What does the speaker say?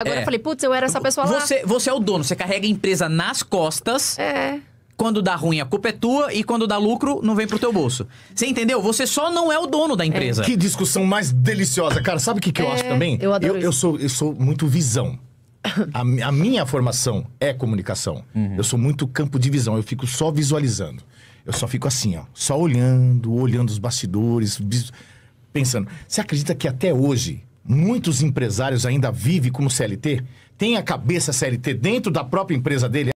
Agora é. eu falei, putz, eu era essa pessoa lá. Você, você é o dono, você carrega a empresa nas costas. É. Quando dá ruim, a culpa é tua, e quando dá lucro, não vem pro teu bolso. Você entendeu? Você só não é o dono da é. empresa. É. Que discussão mais deliciosa, cara. Sabe o que, que eu é, acho também? Eu adoro. Eu, eu, sou, eu sou muito visão. A, a minha formação é comunicação. Uhum. Eu sou muito campo de visão, eu fico só visualizando. Eu só fico assim, ó, só olhando, olhando os bastidores, pensando. Você acredita que até hoje muitos empresários ainda vivem como CLT, tem a cabeça CLT dentro da própria empresa dele.